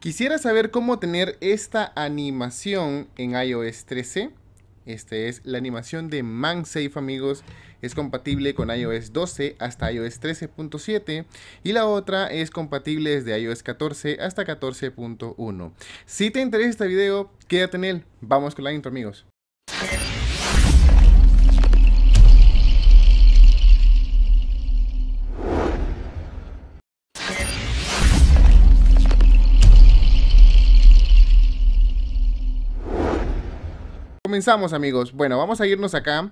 Quisiera saber cómo tener esta animación en iOS 13. Esta es la animación de Mansafe, amigos. Es compatible con iOS 12 hasta iOS 13.7 y la otra es compatible desde iOS 14 hasta 14.1. Si te interesa este video, quédate en él. Vamos con la intro, amigos. Comenzamos amigos. Bueno, vamos a irnos acá.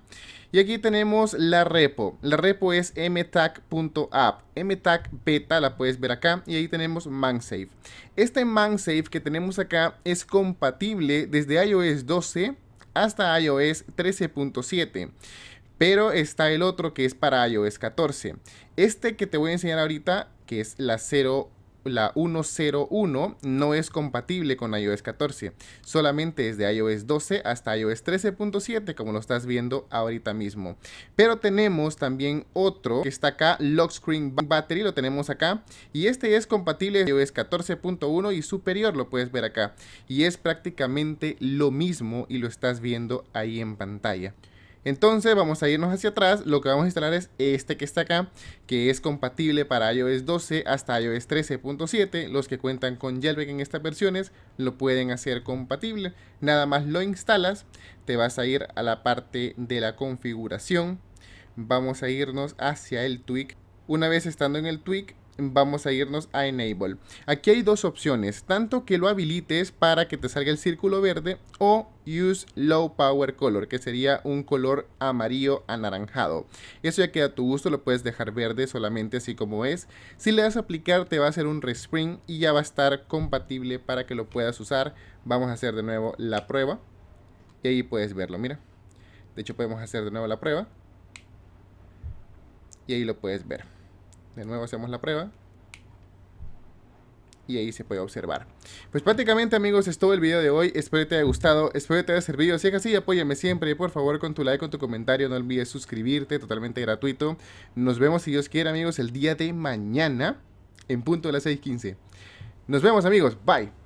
Y aquí tenemos la repo. La repo es mtac.app. Mtac beta la puedes ver acá. Y ahí tenemos MangSafe. Este ManSafe que tenemos acá es compatible desde iOS 12 hasta iOS 13.7. Pero está el otro que es para iOS 14. Este que te voy a enseñar ahorita, que es la 0 la 1.01 no es compatible con iOS 14, solamente es de iOS 12 hasta iOS 13.7 como lo estás viendo ahorita mismo. Pero tenemos también otro que está acá, Lock Screen Battery, lo tenemos acá y este es compatible con iOS 14.1 y superior, lo puedes ver acá. Y es prácticamente lo mismo y lo estás viendo ahí en pantalla. Entonces vamos a irnos hacia atrás, lo que vamos a instalar es este que está acá, que es compatible para iOS 12 hasta iOS 13.7, los que cuentan con Jailbreak en estas versiones lo pueden hacer compatible, nada más lo instalas, te vas a ir a la parte de la configuración, vamos a irnos hacia el tweak, una vez estando en el tweak vamos a irnos a Enable. Aquí hay dos opciones, tanto que lo habilites para que te salga el círculo verde o Use Low Power Color, que sería un color amarillo anaranjado. Eso ya queda a tu gusto, lo puedes dejar verde solamente así como es. Si le das a aplicar te va a hacer un respring y ya va a estar compatible para que lo puedas usar. Vamos a hacer de nuevo la prueba y ahí puedes verlo, mira. De hecho podemos hacer de nuevo la prueba y ahí lo puedes ver. De nuevo hacemos la prueba. Y ahí se puede observar. Pues prácticamente amigos es todo el video de hoy. Espero que te haya gustado. Espero que te haya servido. Si es así apóyame siempre por favor con tu like, con tu comentario. No olvides suscribirte totalmente gratuito. Nos vemos si Dios quiere amigos el día de mañana. En punto de las 6.15. Nos vemos amigos. Bye.